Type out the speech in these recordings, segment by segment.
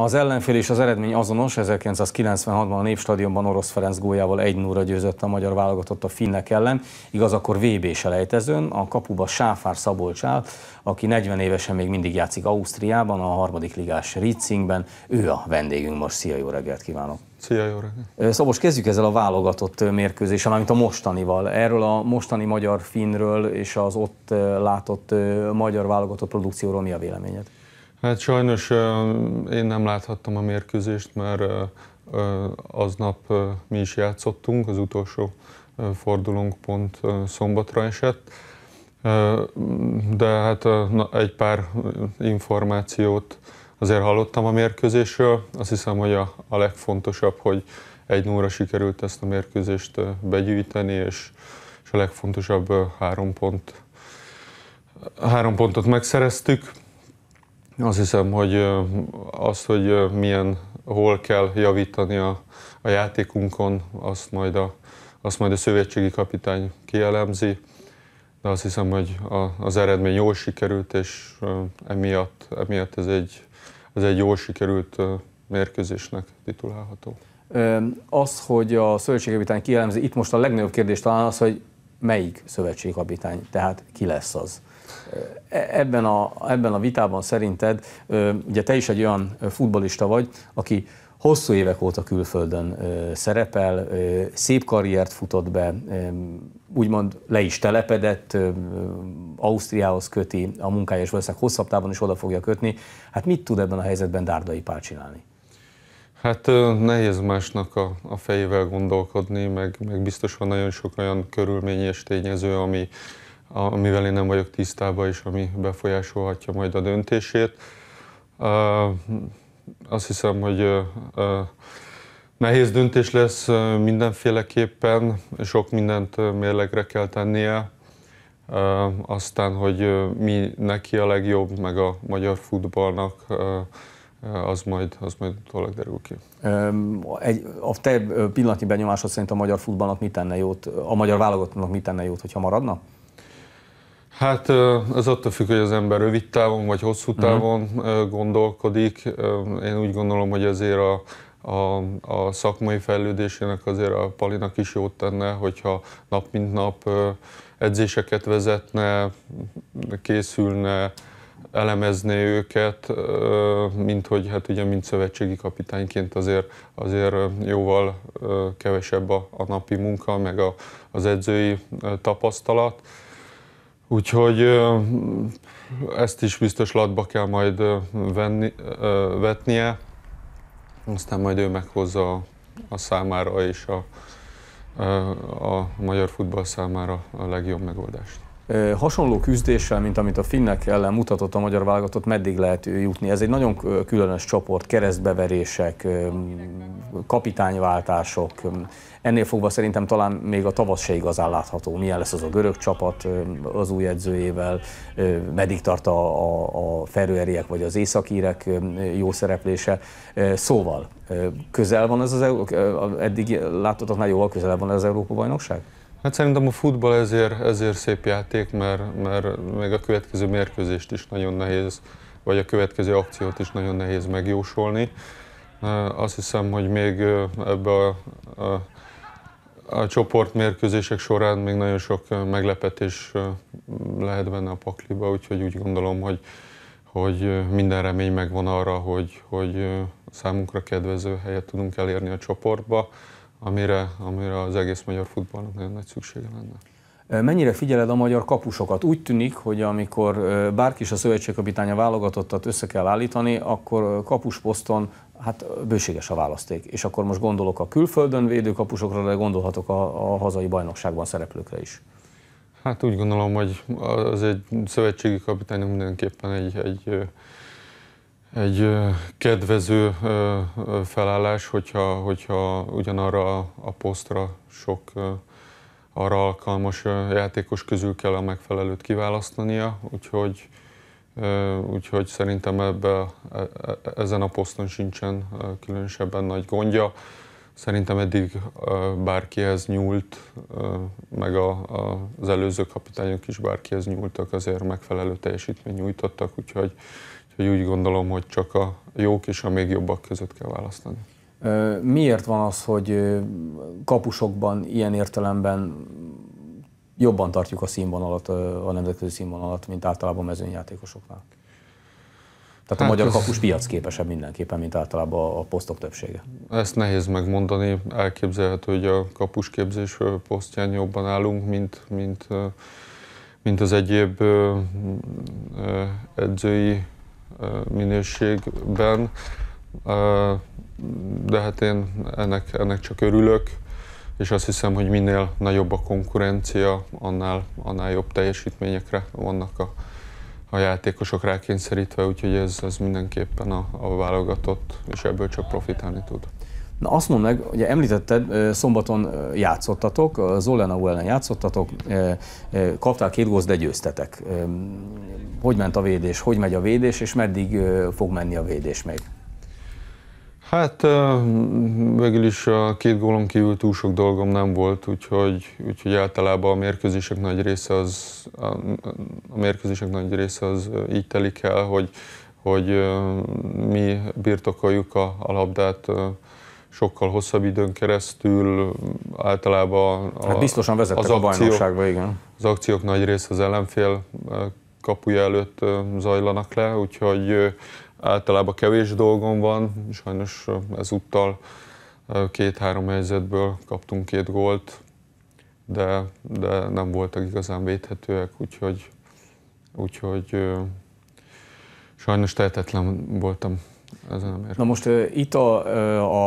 Az ellenfél és az eredmény azonos, 1996-ban a Népstadionban Orosz Ferenc góljával 1 0 győzött a magyar válogatott a finnek ellen, igaz akkor VB selejtezőn, a kapuba Sáfár Szabolcs áll, aki 40 évesen még mindig játszik Ausztriában, a harmadik ligás Ritzingben, ő a vendégünk most. Szia, jó reggelt kívánok! Szia, jó reggelt! Szabos, kezdjük ezzel a válogatott mérkőzéssel, amit a mostanival. Erről a mostani magyar finről és az ott látott magyar válogatott produkcióról mi a véleményed? Hát sajnos én nem láthattam a mérkőzést, mert aznap mi is játszottunk, az utolsó fordulónk pont szombatra esett, de hát egy pár információt azért hallottam a mérkőzésről. Azt hiszem, hogy a, legfontosabb, hogy egy óra sikerült ezt a mérkőzést begyűjteni, és, és a legfontosabb három, pont, három pontot megszereztük. Azt hiszem, hogy az, hogy milyen, hol kell javítani a, a játékunkon, azt majd a, azt majd a szövetségi kapitány kielemzi, de azt hiszem, hogy a, az eredmény jól sikerült, és emiatt, emiatt ez, egy, ez egy jól sikerült mérkőzésnek titulálható. Az, hogy a szövetségi kapitány kielemzi, itt most a legnagyobb kérdés talán az, hogy melyik kapitány, tehát ki lesz az. Ebben a, ebben a vitában szerinted, ugye te is egy olyan futbolista vagy, aki hosszú évek óta külföldön szerepel, szép karriert futott be, úgymond le is telepedett, Ausztriához köti a munkája, és valószínűleg hosszabb távon is oda fogja kötni. Hát mit tud ebben a helyzetben Dárdai Pál csinálni? Hát nehéz másnak a, a fejével gondolkodni, meg, meg biztos van nagyon sok olyan körülményes tényező, ami, amivel én nem vagyok tisztában, és ami befolyásolhatja majd a döntését. Azt hiszem, hogy nehéz döntés lesz mindenféleképpen, sok mindent mérlegre kell tennie. Aztán, hogy mi neki a legjobb, meg a magyar futballnak, az majd, az majd utólag derül ki. Egy, a te pillanatnyi benyomásod szerint a magyar futballnak mit tenne jót, a magyar válogatónak mit tenne jót, hogyha maradna? Hát ez attól függ, hogy az ember rövid távon vagy hosszú mhm. távon uh-huh. gondolkodik. Én úgy gondolom, hogy azért a, a, a szakmai fejlődésének azért a Palinak is jót tenne, hogyha nap mint nap edzéseket vezetne, készülne, elemezné őket, mint hogy hát ugye mint szövetségi kapitányként azért, azért jóval kevesebb a, a napi munka, meg a, az edzői tapasztalat. Úgyhogy ezt is biztos latba kell majd venni, vetnie, aztán majd ő meghozza a, a számára és a, a magyar futball számára a legjobb megoldást hasonló küzdéssel, mint amit a finnek ellen mutatott a magyar válogatott, meddig lehet jutni? Ez egy nagyon különös csoport, keresztbeverések, kapitányváltások. Ennél fogva szerintem talán még a tavasz se igazán látható. Milyen lesz az a görög csapat az új edzőjével, meddig tart a, a, a ferőeriek vagy az északírek jó szereplése. Szóval, közel van ez az, eddig látottaknál jóval közel van ez az Európa-bajnokság? Hát szerintem a futball ezért, ezért szép játék, mert, mert meg a következő mérkőzést is nagyon nehéz, vagy a következő akciót is nagyon nehéz megjósolni. Azt hiszem, hogy még ebbe a, a, a csoportmérkőzések során még nagyon sok meglepetés lehet benne a pakliba, úgyhogy úgy gondolom, hogy, hogy minden remény megvan arra, hogy, hogy számunkra kedvező helyet tudunk elérni a csoportba amire, amire az egész magyar futballnak nagyon nagy szüksége lenne. Mennyire figyeled a magyar kapusokat? Úgy tűnik, hogy amikor bárki is a szövetségkapitánya válogatottat össze kell állítani, akkor kapusposzton hát bőséges a választék. És akkor most gondolok a külföldön védő kapusokra, de gondolhatok a, a hazai bajnokságban szereplőkre is. Hát úgy gondolom, hogy az egy szövetségi kapitány mindenképpen egy, egy egy kedvező felállás, hogyha, hogyha ugyanarra a posztra sok arra alkalmas játékos közül kell a megfelelőt kiválasztania, úgyhogy, úgyhogy szerintem ebbe, e, e, ezen a poszton sincsen különösebben nagy gondja. Szerintem eddig bárkihez nyúlt, meg a, az előző kapitányok is bárkihez nyúltak, azért megfelelő teljesítményt nyújtottak, úgyhogy Úgyhogy úgy gondolom, hogy csak a jók és a még jobbak között kell választani. Miért van az, hogy kapusokban ilyen értelemben jobban tartjuk a színvonalat, a nemzetközi színvonalat, mint általában mezőnyjátékosoknál? Tehát hát a magyar ez... kapus piac képesebb mindenképpen, mint általában a posztok többsége. Ezt nehéz megmondani. Elképzelhető, hogy a kapusképzés posztján jobban állunk, mint, mint, mint az egyéb edzői minőségben, de hát én ennek, ennek csak örülök, és azt hiszem, hogy minél nagyobb a konkurencia, annál, annál jobb teljesítményekre vannak a, a játékosok rákényszerítve, úgyhogy ez, ez mindenképpen a, a válogatott, és ebből csak profitálni tud. Na azt mondd meg, ugye említetted, szombaton játszottatok, Zolenau ellen játszottatok, kaptál két gózt, de győztetek. Hogy ment a védés, hogy megy a védés, és meddig fog menni a védés még? Hát végül is a két gólom kívül túl sok dolgom nem volt, úgyhogy, úgyhogy általában a mérkőzések nagy része az, a mérkőzések nagy része az így telik el, hogy, hogy mi birtokoljuk a, a labdát, sokkal hosszabb időn keresztül általában a, hát biztosan vezettek az a bajnokságba, igen. Az akciók nagy része az ellenfél kapuja előtt zajlanak le, úgyhogy általában kevés dolgom van, sajnos ezúttal két-három helyzetből kaptunk két gólt, de, de nem voltak igazán védhetőek, úgyhogy, úgyhogy sajnos tehetetlen voltam Na most uh, itt a,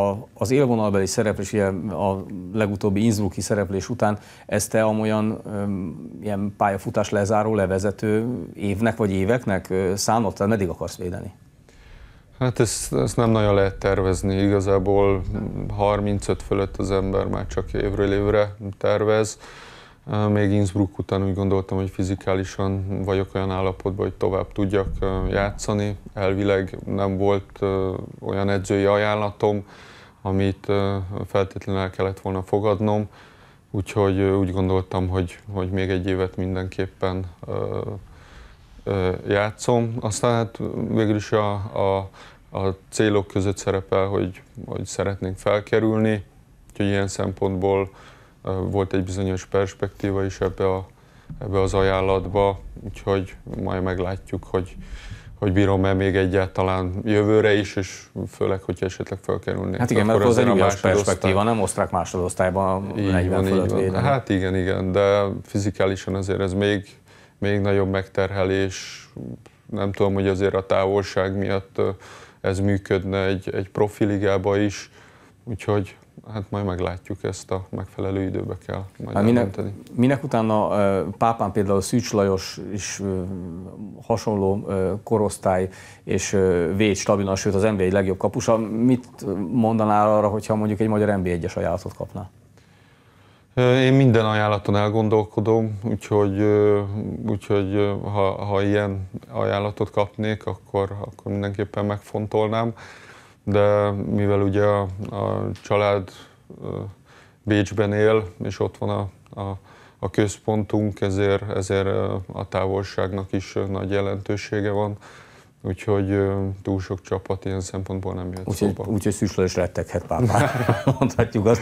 a, az élvonalbeli szereplés, ugye a legutóbbi Innsbrucki szereplés után, ez te amolyan um, ilyen pályafutás lezáró, levezető évnek vagy éveknek uh, számot, tehát meddig akarsz védeni? Hát ezt, ezt nem nagyon lehet tervezni, igazából 35 fölött az ember már csak évről évre tervez. Még Innsbruck után úgy gondoltam, hogy fizikálisan vagyok olyan állapotban, hogy tovább tudjak játszani. Elvileg nem volt olyan edzői ajánlatom, amit feltétlenül el kellett volna fogadnom. Úgyhogy úgy gondoltam, hogy, hogy még egy évet mindenképpen játszom. Aztán hát végül is a, a, a célok között szerepel, hogy, hogy szeretnénk felkerülni, úgyhogy ilyen szempontból volt egy bizonyos perspektíva is ebbe, a, ebbe az ajánlatba, úgyhogy majd meglátjuk, hogy, hogy bírom-e még egyáltalán jövőre is, és főleg, hogyha esetleg felkerülnék. Hát igen, mert az egy más perspektíva, nem osztrák másodosztályban így 40 van, így van. Hát igen, igen, de fizikálisan azért ez még, még nagyobb megterhelés, nem tudom, hogy azért a távolság miatt ez működne egy, egy profiligába is, Úgyhogy hát majd meglátjuk ezt a megfelelő időbe kell majd hát minek, minek utána Pápán például Szűcs Lajos is hasonló korosztály és véd Stabilan, sőt az NBA legjobb kapusa. Mit mondanál arra, hogyha mondjuk egy magyar NBA 1-es ajánlatot kapná? Én minden ajánlaton elgondolkodom, úgyhogy, úgyhogy ha, ha ilyen ajánlatot kapnék, akkor, akkor mindenképpen megfontolnám de mivel ugye a, a család Bécsben él, és ott van a, a, a központunk, ezért, ezért a távolságnak is nagy jelentősége van. Úgyhogy túl sok csapat ilyen szempontból nem jött úgy, szóba. Úgyhogy szűslő is retteghet pár mondhatjuk azt.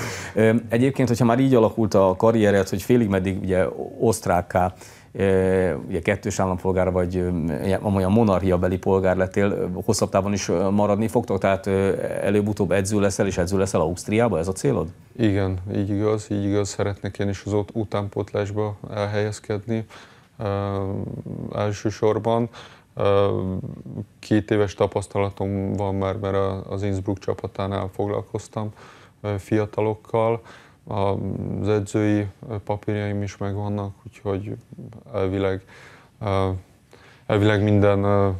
Egyébként, hogyha már így alakult a karriered, hogy félig meddig ugye osztrákká ugye kettős állampolgár vagy amolyan monarchiabeli polgár lettél, hosszabb távon is maradni fogtok, tehát előbb-utóbb edző leszel és edző leszel Ausztriába, ez a célod? Igen, így igaz, így igaz, szeretnék én is az ott utánpótlásba elhelyezkedni elsősorban. Két éves tapasztalatom van már, mert az Innsbruck csapatánál foglalkoztam fiatalokkal, az edzői papírjaim is megvannak, úgyhogy elvileg, elvileg minden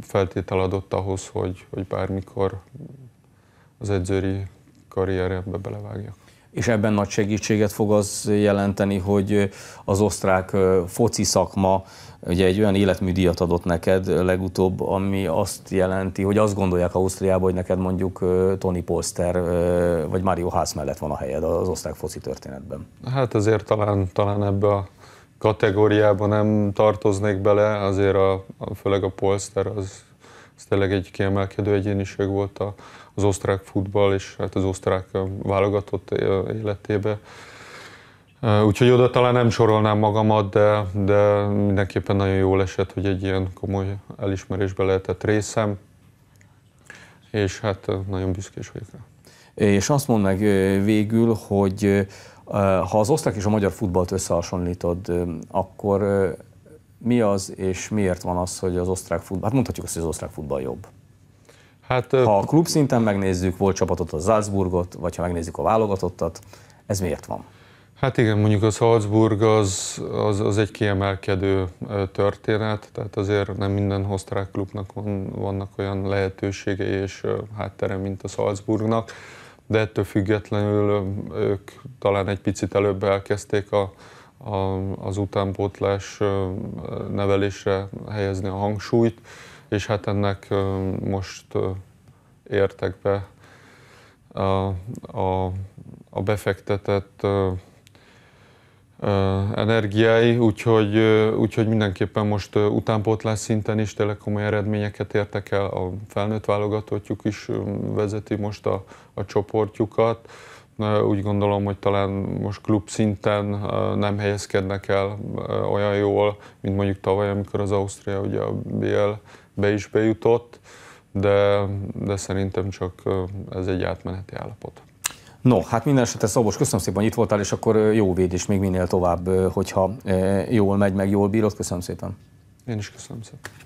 feltétel adott ahhoz, hogy, hogy bármikor az edzői karrierembe belevágjak és ebben nagy segítséget fog az jelenteni, hogy az osztrák foci szakma ugye egy olyan életműdíjat adott neked legutóbb, ami azt jelenti, hogy azt gondolják Ausztriában, hogy neked mondjuk Tony Polster vagy Mario Haas mellett van a helyed az osztrák foci történetben. Hát azért talán, talán ebbe a kategóriába nem tartoznék bele, azért a, főleg a Polster az ez tényleg egy kiemelkedő egyéniség volt az osztrák futball és hát az osztrák válogatott életébe. Úgyhogy oda talán nem sorolnám magamat, de, de mindenképpen nagyon jól esett, hogy egy ilyen komoly elismerésbe lehetett részem, és hát nagyon büszkés vagyok rá. És azt mondd meg végül, hogy ha az osztrák és a magyar futballt összehasonlítod, akkor mi az és miért van az, hogy az osztrák futball, hát mondhatjuk azt, hogy az osztrák futball jobb. Hát, ha a klub szinten megnézzük, volt csapatot a Salzburgot, vagy ha megnézzük a válogatottat, ez miért van? Hát igen, mondjuk a Salzburg az, az, az egy kiemelkedő történet, tehát azért nem minden osztrák klubnak van, vannak olyan lehetőségei és háttere, mint a Salzburgnak, de ettől függetlenül ők talán egy picit előbb elkezdték a, a, az utánpótlás nevelésre helyezni a hangsúlyt, és hát ennek most értek be a, a, a befektetett energiái, úgyhogy, úgyhogy mindenképpen most utánpótlás szinten is tényleg komoly eredményeket értek el, a felnőtt válogatottjuk is vezeti most a, a csoportjukat, úgy gondolom, hogy talán most klub szinten nem helyezkednek el olyan jól, mint mondjuk tavaly, amikor az Ausztria ugye a BL be is bejutott, de, de szerintem csak ez egy átmeneti állapot. No, hát minden esetre Szabos, köszönöm szépen, hogy itt voltál, és akkor jó védés még minél tovább, hogyha jól megy, meg jól bírod. Köszönöm szépen. Én is köszönöm szépen.